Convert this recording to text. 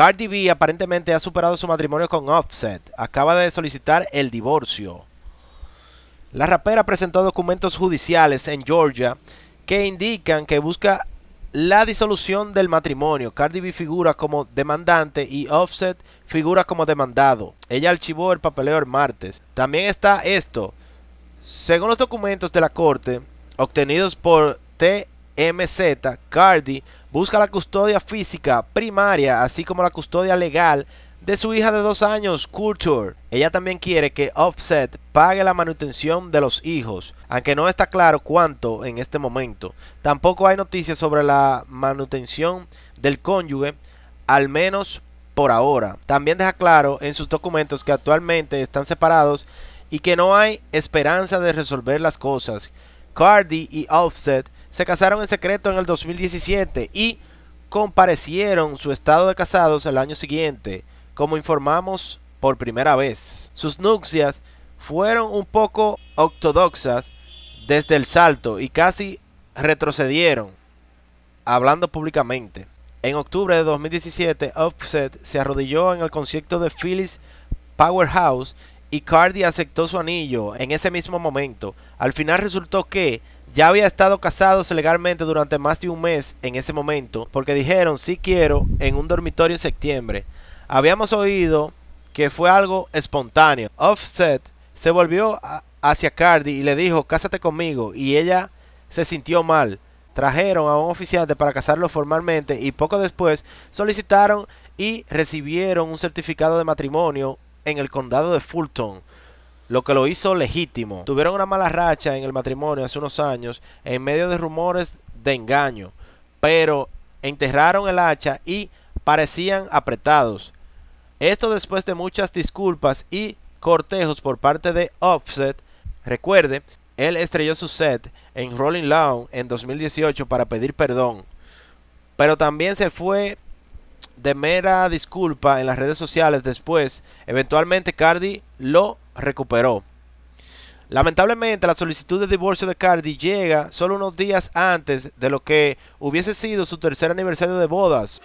Cardi B aparentemente ha superado su matrimonio con Offset. Acaba de solicitar el divorcio. La rapera presentó documentos judiciales en Georgia que indican que busca la disolución del matrimonio. Cardi B figura como demandante y Offset figura como demandado. Ella archivó el papeleo el martes. También está esto. Según los documentos de la corte, obtenidos por T. MZ Cardi busca la custodia física primaria, así como la custodia legal de su hija de dos años, Culture. Ella también quiere que Offset pague la manutención de los hijos, aunque no está claro cuánto en este momento. Tampoco hay noticias sobre la manutención del cónyuge, al menos por ahora. También deja claro en sus documentos que actualmente están separados y que no hay esperanza de resolver las cosas. Cardi y Offset se casaron en secreto en el 2017 y comparecieron su estado de casados el año siguiente, como informamos por primera vez. Sus nupcias fueron un poco ortodoxas desde el salto y casi retrocedieron, hablando públicamente. En octubre de 2017, Offset se arrodilló en el concierto de Phyllis Powerhouse y Cardi aceptó su anillo en ese mismo momento. Al final resultó que ya había estado casados legalmente durante más de un mes en ese momento, porque dijeron sí quiero en un dormitorio en septiembre. Habíamos oído que fue algo espontáneo. Offset se volvió hacia Cardi y le dijo, cásate conmigo, y ella se sintió mal. Trajeron a un oficiante para casarlo formalmente y poco después solicitaron y recibieron un certificado de matrimonio en el condado de Fulton lo que lo hizo legítimo. Tuvieron una mala racha en el matrimonio hace unos años en medio de rumores de engaño, pero enterraron el hacha y parecían apretados. Esto después de muchas disculpas y cortejos por parte de Offset. Recuerde, él estrelló su set en Rolling Loud en 2018 para pedir perdón, pero también se fue de mera disculpa en las redes sociales después. Eventualmente Cardi lo recuperó. Lamentablemente, la solicitud de divorcio de Cardi llega solo unos días antes de lo que hubiese sido su tercer aniversario de bodas.